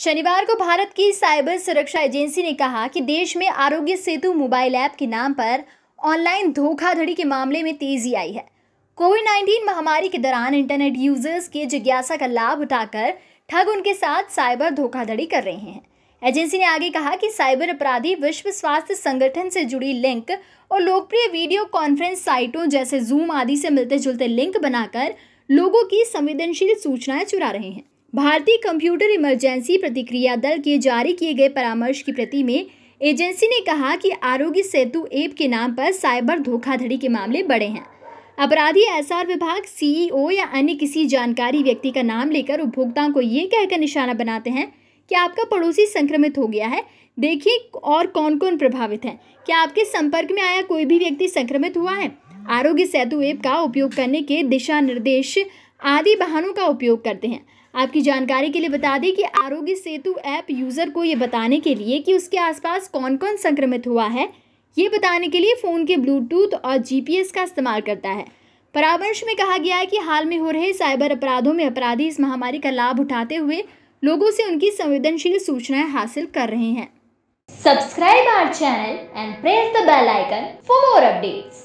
शनिवार को भारत की साइबर सुरक्षा एजेंसी ने कहा कि देश में आरोग्य सेतु मोबाइल ऐप के नाम पर ऑनलाइन धोखाधड़ी के मामले में तेजी आई है कोविड 19 महामारी के दौरान इंटरनेट यूजर्स की जिज्ञासा का लाभ उठाकर ठग उनके साथ साइबर धोखाधड़ी कर रहे हैं एजेंसी ने आगे कहा कि साइबर अपराधी विश्व स्वास्थ्य संगठन से जुड़ी लिंक और लोकप्रिय वीडियो कॉन्फ्रेंस साइटों जैसे जूम आदि से मिलते जुलते लिंक बनाकर लोगों की संवेदनशील सूचनाएं चुरा रहे हैं भारतीय कंप्यूटर इमरजेंसी प्रतिक्रिया दल के जारी किए गए परामर्श की प्रति में एजेंसी ने कहा कि आरोग्य सेतु ऐप के नाम पर साइबर धोखाधड़ी के मामले बढ़े हैं अपराधी एसआर विभाग सीईओ या अन्य किसी जानकारी व्यक्ति का नाम लेकर उपभोक्ताओं को ये कहकर निशाना बनाते हैं कि आपका पड़ोसी संक्रमित हो गया है देखिए और कौन कौन प्रभावित हैं क्या आपके संपर्क में आया कोई भी व्यक्ति संक्रमित हुआ है आरोग्य सेतु ऐप का उपयोग करने के दिशा निर्देश आदि बहानों का उपयोग करते हैं आपकी जानकारी के लिए बता दें कि आरोग्य सेतु ऐप यूज़र को ये बताने के लिए कि उसके आसपास कौन कौन संक्रमित हुआ है ये बताने के लिए फ़ोन के ब्लूटूथ और जीपीएस का इस्तेमाल करता है परामर्श में कहा गया है कि हाल में हो रहे साइबर अपराधों में अपराधी इस महामारी का लाभ उठाते हुए लोगों से उनकी संवेदनशील सूचनाएं हासिल कर रहे हैं subscribe our channel and press the bell icon for more updates